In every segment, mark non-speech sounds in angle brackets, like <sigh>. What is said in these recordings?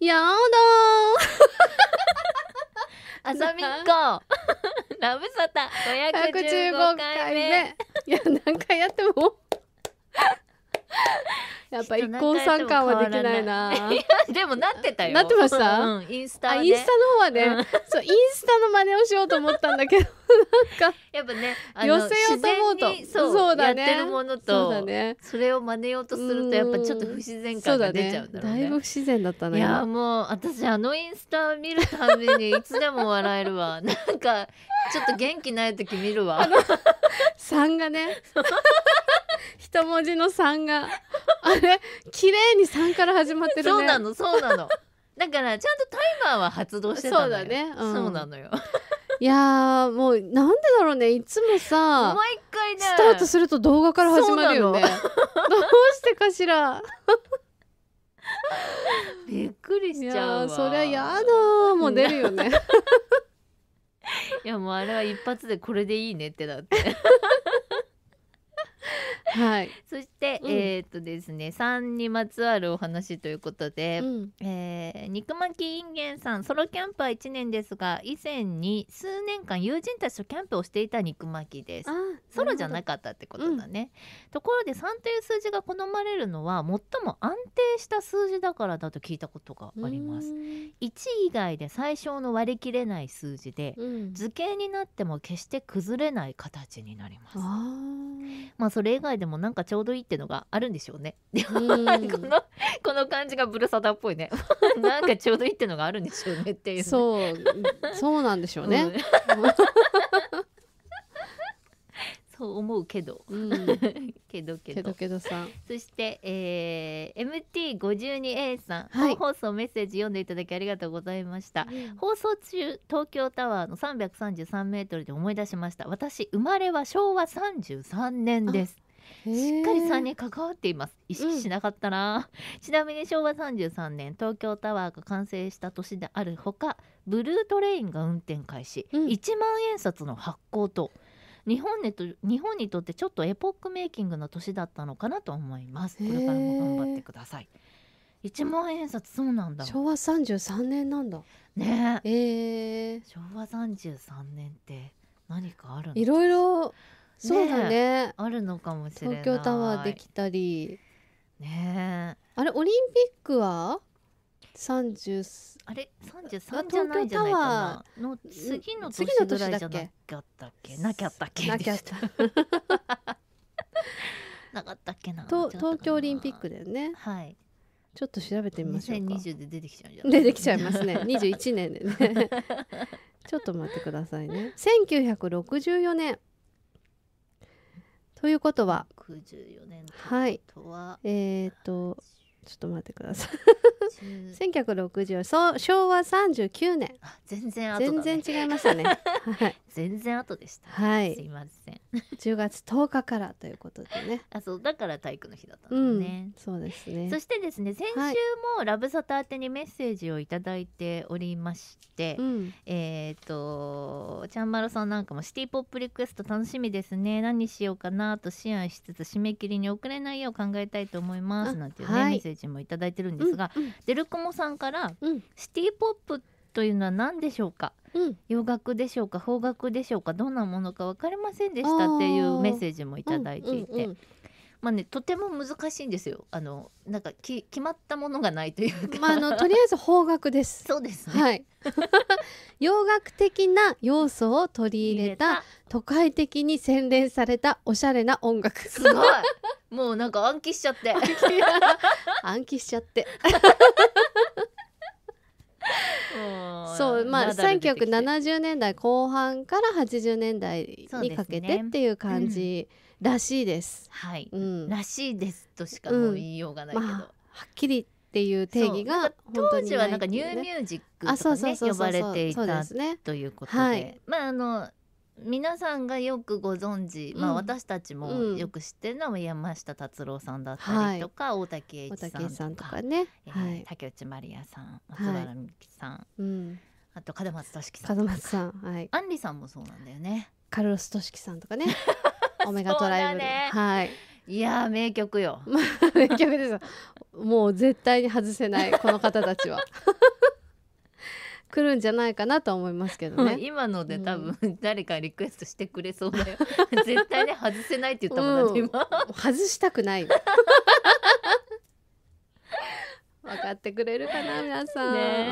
やだあさみっこラブサタ515回目いや何回やってもやっぱ一さん加はできないな。<laughs> いやでもなってたよ。なってました。うん、インスタ、ね、インスタの方はね、うん、そうインスタの真似をしようと思ったんだけど。なんかやっぱね寄せようと思うとそうだねやってるものと、ね、それを真似ようとするとやっぱちょっと不自然感が出ちゃうんだろうね、ね、だいぶ不自然だったねいやもう私あのインスタ見るたびにいつでも笑えるわ <laughs> なんかちょっと元気ない時見るわ三がね一文字の三があれ綺麗に三から始まってるねそうなのそうなのだからちゃんとタイマーは発動してたそうだね、うん、そうなのよいやもうなんでだろうねいつもさ毎回ねスタートすると動画から始まるよねどうしてかしらびっくりしちゃうそりゃやだもう出るよねいやもうあれは一発でこれでいいねってだってはい、<laughs> そして、うん、えっとですね3にまつわるお話ということで、うん、えー、肉巻きインゲンさんソロキャンプは1年ですが以前に数年間友人たちとキャンプをしていた肉巻きですソロじゃなかったってことだね、うん、ところで3という数字が好まれるのは最も安定した数字だからだと聞いたことがあります1以外で最小の割り切れない数字で、図形になっても決して崩れない形になりますまあそれ以外でもなんかちょうどいいってのがあるんでしょうね。で <laughs> このこの感じがブルサダっぽいね。<laughs> なんかちょうどいいってのがあるんでしょうねっていう、ね、そうそうなんでしょうね。<laughs> そう思うけど、うん、けどけどけどさんそして、えー、MT52A さん、はい、放送メッセージ読んでいただきありがとうございました、うん、放送中東京タワーの333メートルで思い出しました私生まれは昭和33年ですしっかり3年関わっています意識しなかったな、うん、ちなみに昭和33年東京タワーが完成した年であるほかブルートレインが運転開始、うん、1万円札の発行と日本にと日本にとってちょっとエポックメイキングの年だったのかなと思いますこれからも頑張ってください1万円札そうなんだ昭和33年なんだねえー、昭和33年って何かあるいろいろそうだねあるのかもしれない東京タワーできたりねあれオリンピックは三十あれ33じゃないじゃないかなの次の年ぐらいじゃなかったっけなきゃったっけなきゃった <laughs> なかったっけな東京オリンピックだよねはいちょっと調べてみましょうか2020で出てきちゃうじゃん出てきちゃいますね二十一年でねちょっと待ってくださいね千九百六十四年ということは94年はいえっ、とちょっと待ってください1960そう昭和39年全然後、ね、全然違いましたね、はい、<laughs> 全然後でした、はい、すいませんせん10月10日からということでね <laughs> あそうだから体育の日だったんだね、うん、そうですねそしてですね先週もラブサタ宛てにメッセージを頂いておりまして、はい、えっ、とチャンまるさんなんかもシティポップリクエスト楽しみですね何しようかなと思案しつつ締め切りに遅れないよう考えたいと思いますなんていうね、はい、メッセージも頂いてるんですが、うんうん、デルクモさんから、うん、シティポップというのは何でしょうかうん、洋楽でしょうか邦楽でしょうかどんなものか分かりませんでしたっていうメッセージも頂いていて。まあね、とても難しいんですよ。あの、なんか、き、決まったものがないというか。まあ、あの、とりあえず方角です。そうです、ね、はい。<laughs> 洋楽的な要素を取り入れた、都会的に洗練されたおしゃれな音楽。すごい。もう、なんか暗記しちゃって。暗記しちゃって。そうまあ、1970年代後半から80年代にかけてっていう感じらしいです。はい、うん、らしいですとしかもう言いようがないけど、はっきりっていう定義が当時はなんかニューミュージックとかね、呼ばれていたということで、はい、まああの皆さんがよくご存知、まあ、私たちもよく知ってるのは山下達郎さんだったりとか、大竹栄一さんとかね、竹内まりやさん松原美樹さん、うん、あと門松俊樹さん門松さん、はい、アンリさんもそうなんだよねカルロス俊樹さんとかね <laughs> オメガトライブ、ね、はいいや名曲よ <laughs> 名曲ですもう絶対に外せないこの方たちは来るんじゃないかなと思いますけどね。今ので多分誰かリクエストしてくれそうだよ。<laughs> 絶対ね外せないって言ったもんだって今。外したくない。分かってくれるかな皆さん。ね、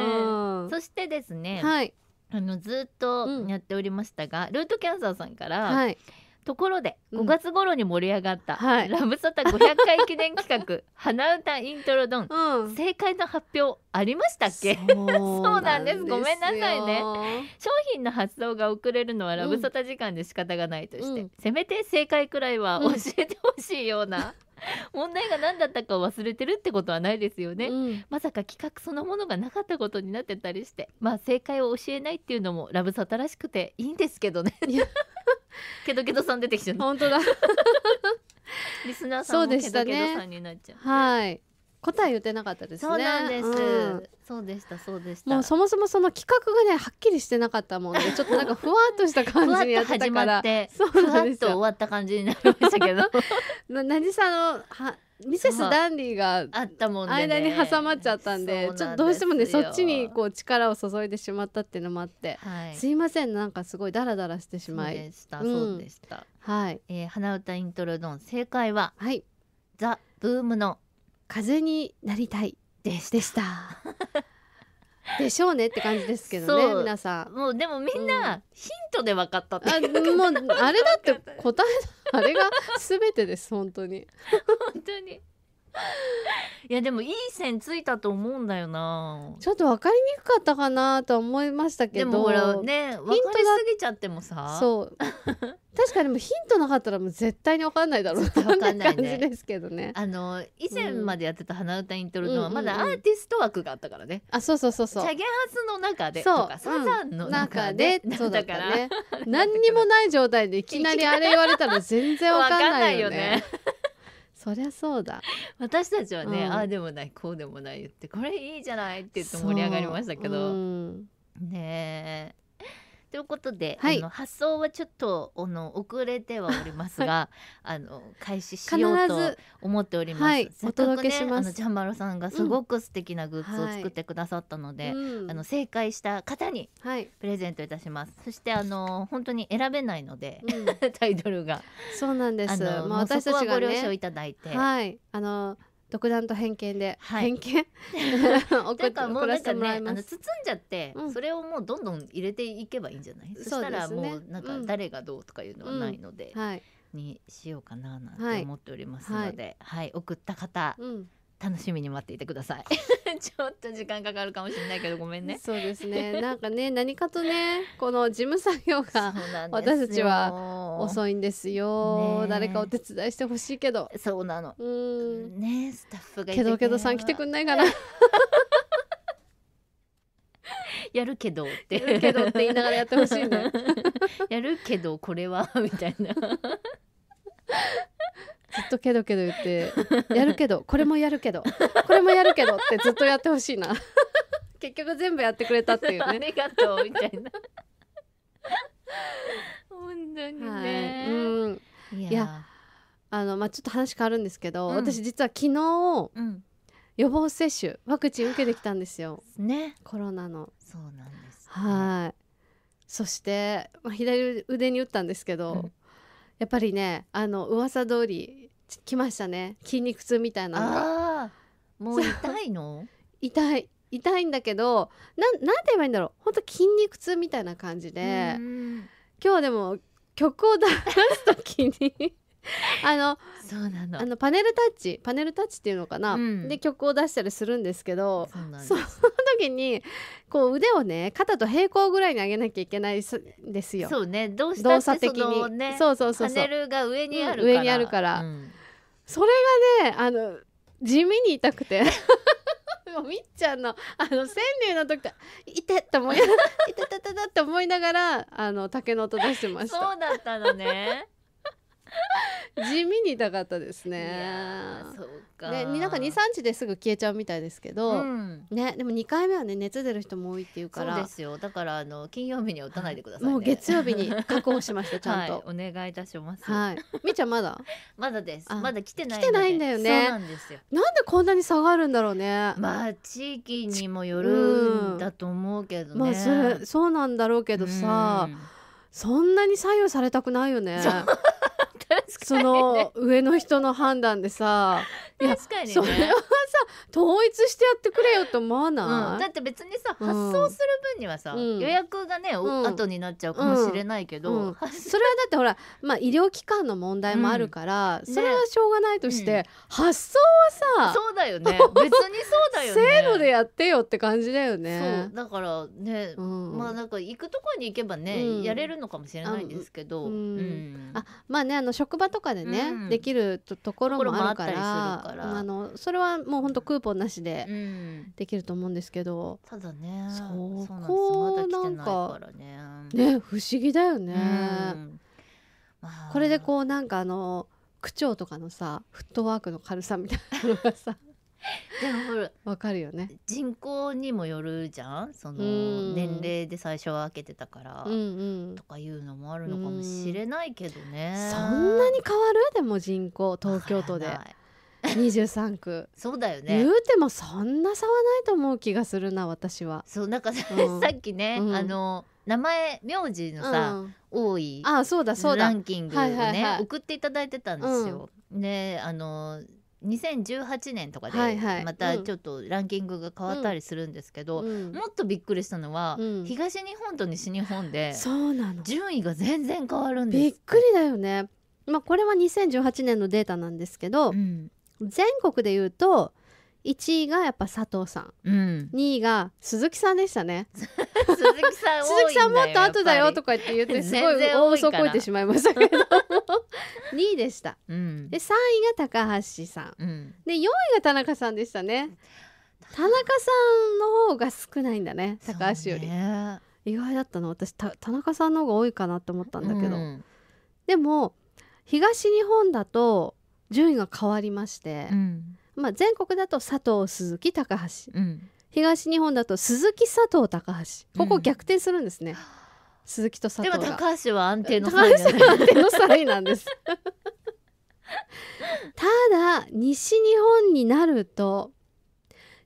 ん、そしてですね。はい。あのずっとやっておりましたが、うん、ルートキャンサーさんから、はい、ところで5月頃に盛り上がった、はい、ラブサタ500回記念企画「花 <laughs> 歌イントロドン」うん、正解の発表ありましたっけそうなんです <laughs> ごめんなさいね商品の発送が遅れるのはラブサタ時間で仕方がないとして、うん、せめて正解くらいは教えてほしいような、うん、問題が何だったか忘れてるってことはないですよね、まさか企画そのものがなかったことになってたりしてまあ正解を教えないっていうのもラブサタらしくていいんですけどねケドケドさん出てきちゃう本当だリスナーさんもケドケドさんになっちゃう、ね、はい答え言ってなかったですねそうなんです、うん、そうでしたそうでしたもうそもそもその企画がねはっきりしてなかったもんで、ね、ちょっとなんかふわっとした感じにやってたからふわっと始まってふわっと終わった感じになりましたけど <laughs> な何さのはミセスダンディが間に挟まっちゃったんで、ね、ちょっとどうしてもねそっちにこう力を注いでしまったっていうのもあって、はい、すいませんなんかすごいダラダラしてしまいそうでした、うん、はい、えー、花歌イントロドン正解は、はい、ザ・ブームの風になりたいですでした <laughs> でしょうねって感じですけどね皆さんもうでもみんな、ヒントで分かったって、うん、あもうあれだって答えあれが全てです本当に本当にいやでもいい線ついたと思うんだよなちょっと分かりにくかったかなとは思いましたけどでもほらね分かりすぎちゃってもさそう確かにもヒントなかったらもう絶対に分かんないだろうな分かんない、ね、感じですけどねあの以前までやってた鼻歌イントロのはまだアーティスト枠があったからね、あそうそうそうそうチャゲハスの中でとかサザンの中で、うん、そうだから、ね、何にもない状態でいきなりあれ言われたら全然分かんないよね <laughs> そりゃそうだ私たちはね、うん、ああでもないこうでもない言ってこれいいじゃないって言って盛り上がりましたけど、うん、ねえということで、はい、あの発送はちょっとあの遅れてはおりますが、はい、<laughs> あの開始しようと思っております。はい、お届けします。ね、あのジャンバルさんがすごく素敵なグッズを作ってくださったので、うんはい、あの正解した方にプレゼントいたします。そしてあの本当に選べないので、うん、<laughs> タイトルがそうなんです。あのまあ私たちが、ね、ご了承いただいて、はい、あの。独断と偏見で、はい、偏見送 <laughs> ってもらってもらいます、ね、包んじゃって、うん、それをもうどんどん入れていけばいいんじゃない、ね、そしたらもうなんか誰がどうとかいうのはないので、はい、にしようかななんて思っておりますので、はい、はい、送った方、うん楽しみに待っていてください <laughs> ちょっと時間かかるかもしれないけどごめんねそうですねなんかね何かとね <laughs> この事務作業が私たちは遅いんですよ、ね、誰かお手伝いしてほしいけどそうなのうんねスタッフがけどけどさん来てくんないかな <laughs> やるけどってやるけどって言いながらやってほしいねやるけどこれはみたいなずっとけどけど言ってやるけどこれもやるけどこれもやるけどってずっとやってほしいな結局全部やってくれたっていうねありがとうみたいな本当にね、はい、うんいやあのまあちょっと話変わるんですけど、うん、私実は昨日、うん、予防接種ワクチン受けてきたんですよ、ね、コロナのそうなんです、ね、はいそして、まあ、左腕に打ったんですけど、うん、やっぱりねあの噂通り来ましたね筋肉痛みたいなのがもう痛いの <laughs> 痛い痛いんだけどななんて言えばいいんだろう本当筋肉痛みたいな感じで今日でも曲を出す時に <laughs> あのそうなのあのパネルタッチパネルタッチっていうのかな、うん、で曲を出したりするんですけどそう時にこう腕をね肩と平行ぐらいに上げなきゃいけないんですよ。そうね動作的に、そうそうそうパネルが上にあるから、上にあるから、うん、それがねあの地味に痛くて。<laughs> もうみっちゃんのあの川柳の時いてって思いながら「いててて」って思いながらあの竹の音出してました。そうだったのね <laughs> 地味に痛かったですねね、うかなんか23日ですぐ消えちゃうみたいですけど、うん、ね、でも二回目はね熱出る人も多いっていうからそうですよだからあの金曜日には打たないでください、ね、もう月曜日に確保しました <laughs> ちゃんと、はい、お願いいたしますはいみちゃんまだまだですまだ来てない来てないんだよねなんでこんなに下がるんだろうねまあ地域にもよるんだと思うけどね、まあ、それそうなんだろうけどさ、そんなに左右されたくないよね。その上の人の判断でさ、それは統一してやってくれよと思わない、うん、だって別にさ、発送する分にはさ、うん、予約がね、後になっちゃうかもしれないけど、それはだってほら、まあ、医療機関の問題もあるから、それはしょうがないとして、ね、発送はさそうだよね別にそうだよね制度でやってよって感じだよねだからね、まあなんか行くとこに行けばね、やれるのかもしれないんですけど、あまあねあの職場とかでね、できるところもあるからあのそれはもう本当クーポなしでできると思うんですけど、うん、ただねそこなんかね不思議だよね、うんまあ、これでこうなんかあの区長とかのさフットワークの軽さみたいなのがさ <laughs> でもほらわかるよね人口にもよるじゃんその年齢で最初は開けてたから、とかいうのもあるのかもしれないけどね、うん、そんなに変わるでも人口東京都で。い23区そうだよね言うてもそんな差はないと思う気がするな私はそうなんかさうん、<laughs> さっきね、うん、あの名前名字のさ、うん、多いあそうだそうだランキングをね、はいはい、送っていただいてたんですよ、ねあの2018年とかでまたちょっとランキングが変わったりするんですけど、はいはいうん、もっとびっくりしたのは、うん、東日本と西日本で順位が全然変わるんですびっくりだよね、まあ、これは2018年のデータなんですけど、うん、全国で言うと1位がやっぱ佐藤さん、うん、2位が鈴木さんでしたね <laughs> 鈴木さん鈴木さんもっと後だよとか言って言ってすごい大そこいてしまいましたけど2位でした、<laughs> うん、で3位が高橋さん、うん、で4位が田中さんでしたね田中さんの方が少ないんだね高橋より、ね、意外だったの私田中さんの方が多いかなって思ったんだけど、でも東日本だと順位が変わりまして、うん、まあ、全国だと佐藤鈴木高橋、うん、東日本だと鈴木佐藤高橋ここ逆転するんですね、うん、鈴木と佐藤でも高橋は安定の3位高橋安定の3位なんです <laughs> ただ西日本になると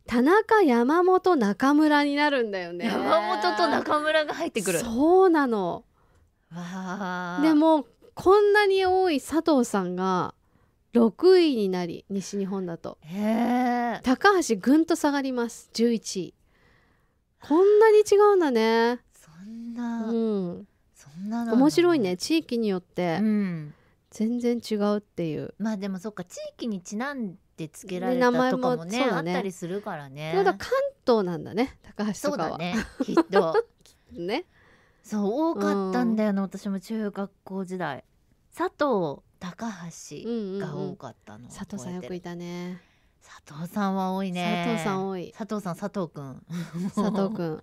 田中山本中村になるんだよね山本と中村が入ってくるそうなのでもこんなに多い佐藤さんが6位になり西日本だと高橋ぐんと下がります11位こんなに違うんだねそんな、うん、そんな面白いね地域によって、うん、全然違うっていうまあでもそっか地域にちなんでつけられたとかもねね、ね、あったりするからねただ関東なんだね高橋とかはそうだねきっと <laughs> ねそう多かったんだよな、うん、私も中学校時代佐藤高橋が多かったの、うんうん、佐藤さんよくいたね佐藤さんは多いね佐藤さん多い佐藤さん佐藤くん <laughs> 佐藤くん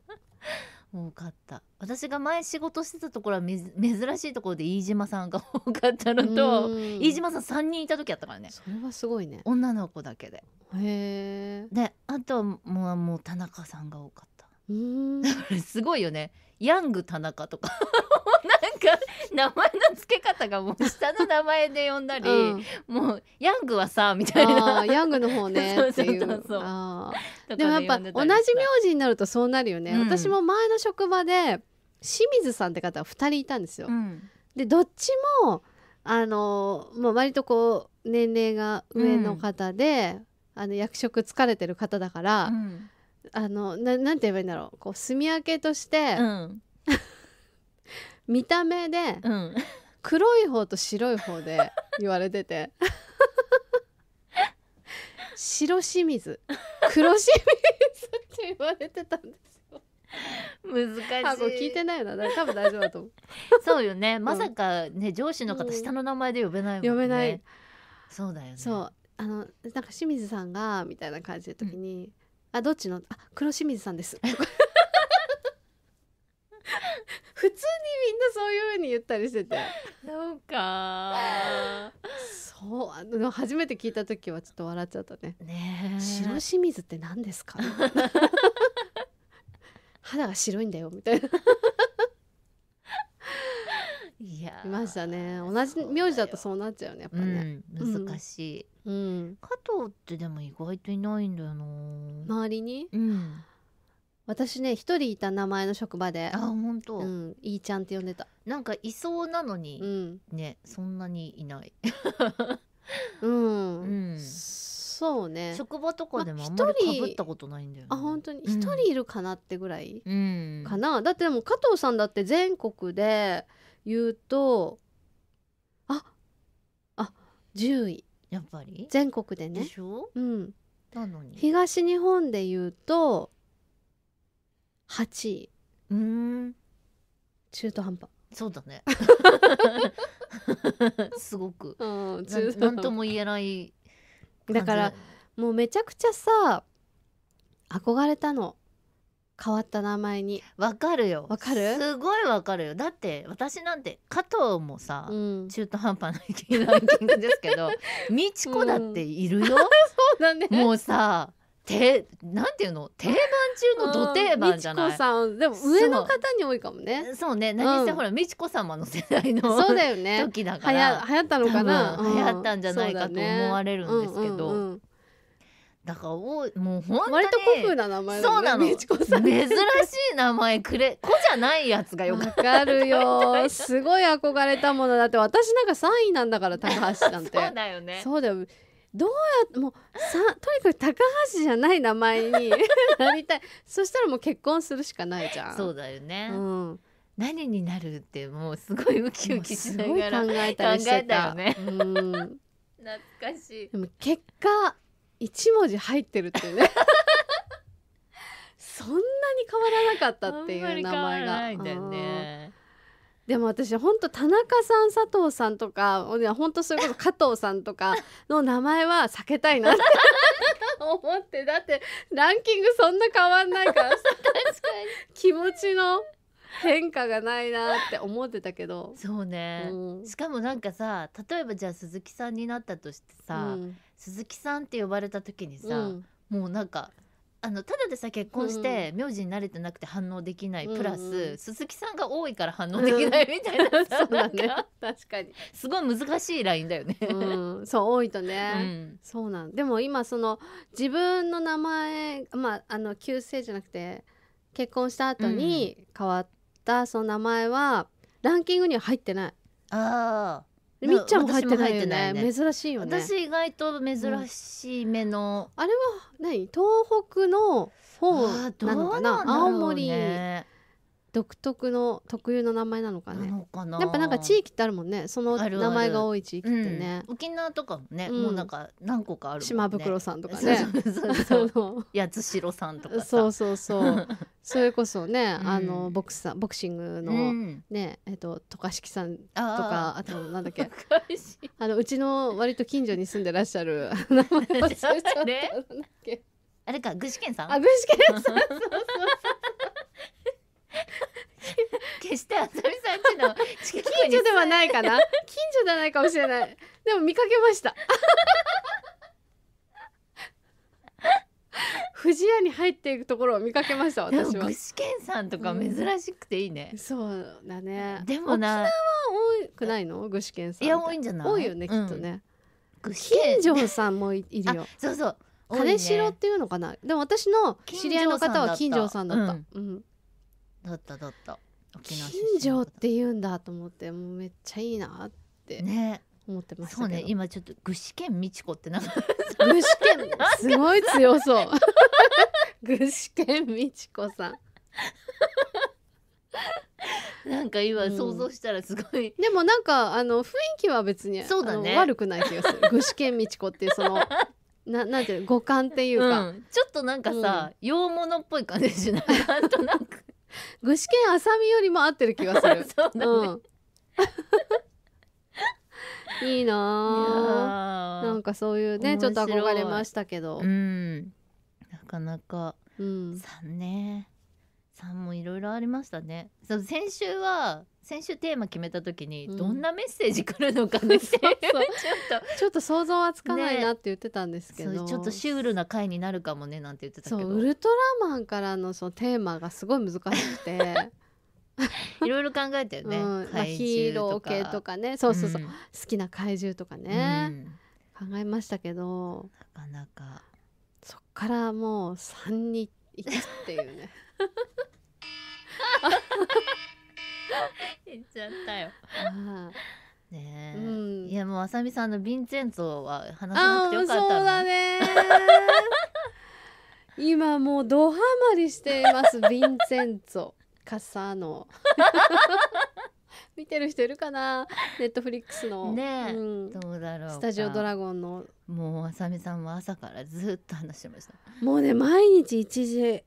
多かった私が前仕事してたところは珍しいところで飯島さんが多かったのと飯島さん3人いた時あったからねそれはすごいね女の子だけでへえであとはもう田中さんが多かっただからすごいよねヤング田中とか <laughs> なんか名前の付け方がもう下の名前で呼んだり、うん、もうヤングはさみたいなヤングの方ね <laughs> っていうでもやっぱ同じ名字になるとそうなるよね、うん、私も前の職場で清水さんって方は2人いたんですよ、うん、でどっちもあのもう割とこう年齢が上の方で、あの役職疲れてる方だから、うんあのななんて言えばいいんだろうこうみ焼けとして、うん、見た目で、うん、黒い方と白い方で言われてて白清水黒清水って言われてたんですよ難しい聞いてないよな多分大丈夫だと思うそうよねまさかね、うん、上司の方下の名前で呼べないもんね、呼べないそうだよねそうあのなんか清水さんがみたいな感じの時に、うんあどっちのあ黒清水さんです <laughs> 普通にみんなそういうふうに言ったりしててなんかそうあの初めて聞いた時はちょっと笑っちゃったねね白清水って何ですか <laughs> 肌が白いんだよみたいないやいましたね同じ名字だとそうなっちゃうねやっぱね、うん、難しい、うん、加藤ってでも意外といないんだよな周りに、うん、私ね一人いた名前の職場であ本当。うん、いいちゃんって呼んでたなんかいそうなのに、うん、ねそんなにいないうん、うんそうね職場とかでもあんまりかぶったことないんだよね、まあ、あ本当に一人いるかなってぐらいかな、うん、だってでも加藤さんだって全国で言うとああ10位やっぱり全国でねでしょうんなのに東日本で言うと8位うん中途半端そうだね <laughs> すごく何とも言えないだからもうめちゃくちゃさ憧れたの変わった名前にわかるよわかるすごいわかるよだって私なんて加藤もさ、うん、中途半端なランキングですけど美智子だっているよ、うん、<laughs> そうだねもうさてなんていうの定番中のど定番じゃない、さんでも上の方に多いかもねそうね何せ、うん、ほら美智子様の世代のそうだよね時だからはや流行ったのかな流行ったんじゃないかと思われるんですけど、だからおもう本当に割と古風な名前、ね、そうなの珍しい名前くれ子じゃないやつがよかるよ <laughs> すごい憧れたものだって私なんか3位なんだから高橋さんってそうだよねそうだよどうやもうさとにかく高橋じゃない名前に <laughs> なりたいそしたらもう結婚するしかないじゃんそうだよね、うん、何になるってもうすごいウキウキしながら考えたりしてたよね、うん、懐かしいでも結果一文字入ってるってね <laughs> そんなに変わらなかったっていう名前が。ね、でも私本当田中さん佐藤さんとかほんとそれこそ加藤さんとかの名前は避けたいなって <laughs> 思ってだってランキングそんな変わんないから <laughs> 確かに気持ちの変化がないなって思ってたけどそうね、うん、しかもなんかさ例えばじゃあ鈴木さんになったとしてさ、うん鈴木さんって呼ばれた時にさ、うんもうなんかあのただでさ結婚して名字に慣れてなくて反応できない、プラス、うんうん鈴木さんが多いから反応できないみたいなさ <laughs> そうなんか確かに、すごい難しいラインだよね。うん、そう多いとね、うんそうなんでも今その自分の名前まああの旧姓じゃなくて結婚した後に変わったその名前はランキングには入ってないああみっちゃんも入ってないよね、ね、珍しいよね私意外と珍しい目の、うん、あれは何東北の方なのかな、ね、青森独特の特有の名前なのかねやっぱなんか地域ってあるもんねその名前が多い地域ってね、うん、沖縄とかもね、うん、もうなんか何個かある、ね、島袋さんとかね八代さんとかそうそうそう <laughs> それこそね、あのボクサボクシングのね、えっと渡嘉敷さんとかあとなんだっけあのうちの割と近所に住んでらっしゃる名前 <laughs> 忘れちゃった、ね、あれか具志堅さんあ具志堅さんそうそうそう決してあさみさんちの近くに近所ではないかな近所じゃないかもしれないでも見かけました富士 <laughs> 屋に入っていくところを見かけました私は具志堅さんとか珍しくていいね、うん、そうだねでもな沖縄は多くないの具志堅さんいや多いんじゃない多いよね、きっとね金城さんもいるよそうそう金城っていうのかな、ね、でも私の知り合いの方は金城さんだった、うん、だっただった近所って言うんだと思ってもうめっちゃいいなってね思ってましそうね今ちょっと具志堅美智子ってなんか具志堅すごい強そう <laughs> 具志堅美智子さんなんか今想像したらすごい、うん、でもなんかあの雰囲気は別にそうだ、ね、悪くない気がする具志堅美智子っていうその <laughs> ななんていう五感っていうか、うん、ちょっとなんかさ、うん、洋物っぽい感じしないなんとなく具志堅あさみよりも合ってる気がする <laughs> そうだね、うん、<laughs> いいななんかそういうねちょっと憧れましたけど、うん、なかなか、うん、3ね3もいろいろありましたねそう先週は先週テーマ決めた時にどんなメッセージ来るのかちょっと想像はつかないなって言ってたんですけど、ね、ちょっとシュールな回になるかもねなんて言ってたけどウルトラマンからのそのテーマがすごい難しくて。<laughs> いろいろ考えたよね、ヒーロー系とかねそうそうそう、うん、好きな怪獣とかね、うん、考えましたけどなかなかそっからもう3にいくっていうね。<laughs> 言 <laughs> っちゃったよ。ねえ、うん、いやもうあさみさんのヴィンチェンツォは話さなくてよかったそうだね <laughs> 今もうドハマりしていますヴィンチェンツォカッサーノ <laughs> 見てる人いるかなネットフリックスのね、うん、どうだろうスタジオドラゴンのもうあさみさんも朝からずっと話してましたもうね毎日1時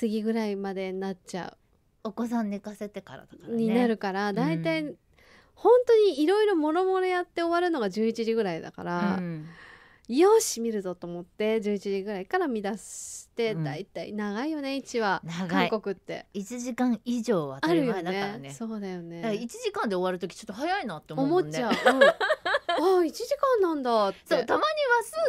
過ぎぐらいまでなっちゃうお子さん寝かせてからだからね。になるから大体、うん、本当にいろいろもろもろやって終わるのが11時ぐらいだから、うん、よし見るぞと思って11時ぐらいから見出して大体、うん、長いよね1話韓国って1時間以上は当たり前だからね、ね、そうだよねだ1時間で終わる時ちょっと早いなって思うもんね思っちゃう、うん、あ1時間なんだってそうたまに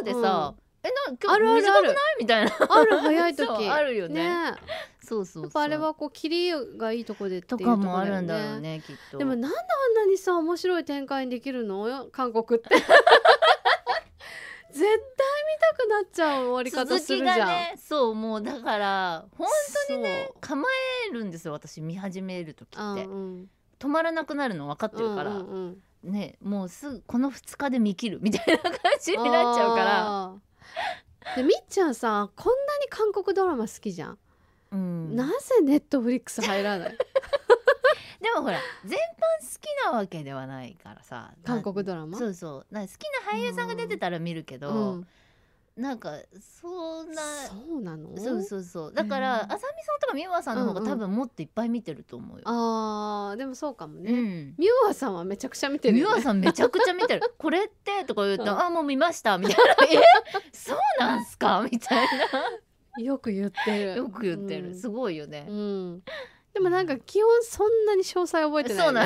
話数でさ、うんえな今日あるあるあるみたいなある早い時 <laughs> あるよねねそうそうやっぱあれはこう切りがいいとこでとかもあるんだろうねねきっとでもなんであんなにさ面白い展開にできるの韓国って <laughs> 絶対見たくなっちゃう終わり方するじゃん、ねそうもうだから本当にね構えるんですよ私見始める時っうてん止まらなくなるの分かってるから、うんうんうんねもうすぐこの2日で見切るみたいな感じになっちゃうからでみっちゃんさこんなに韓国ドラマ好きじゃん、うん、なぜネットフリックス入らない <laughs> でもほら全般好きなわけではないからさ韓国ドラマそうそう好きな俳優さんが出てたら見るけど、うんなんかそんなそうなのそうそうそうだからあさみさんとか美和さんの方が多分もっといっぱい見てると思うよ、うんうん、あでもそうかもね、うん、さんはめちゃくちゃ見てる、ね、美和さんめちゃくちゃ見てる <laughs> これってとか言うと、うん、あもう見ましたみたいな <laughs> えそうなんすかみたいなよく言ってるよく言ってる、うん、すごいよね、うん、でもなんか基本そんなに詳細覚えてない、ね、そうな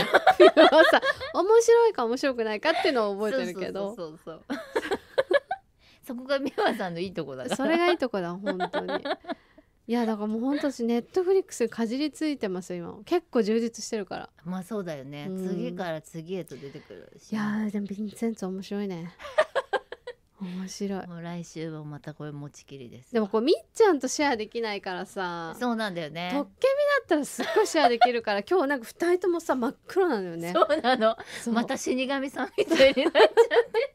の面白いか面白くないかっていうのを覚えてるけどそうそうそうそうそこが美和さんのいいとこだそれがいいとこだ本当に <laughs> いやだからもう本当私ネットフリックスかじりついてます今結構充実してるからまあそうだよね、うん、次から次へと出てくるしいやでもヴィンセンツ面白いね <laughs> 面白いもう来週はまたこれ持ちきりですでもこうみっちゃんとシェアできないからさそうなんだよねとっけみだったらすっごいシェアできるから今日なんか2人ともさ真っ黒なのよねそうなのまた死神さんみたいになっちゃって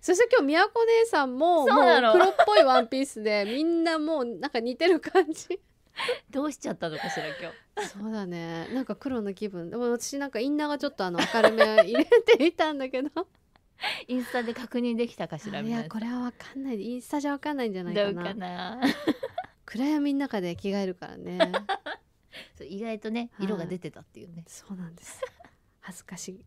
そして今日宮子姉さんももう黒っぽいワンピースで <laughs> みんなもうなんか似てる感じ <laughs> どうしちゃったのかしら今日そうだねなんか黒の気分でも私なんかインナーがちょっとあの明るめ入れていたんだけど <laughs> インスタで確認できたかしらいやこれはわかんないインスタじゃわかんないんじゃないかなどうかな暗闇の中で着替えるからね意外とね色が出てたっていうね、そうなんです恥ずかしい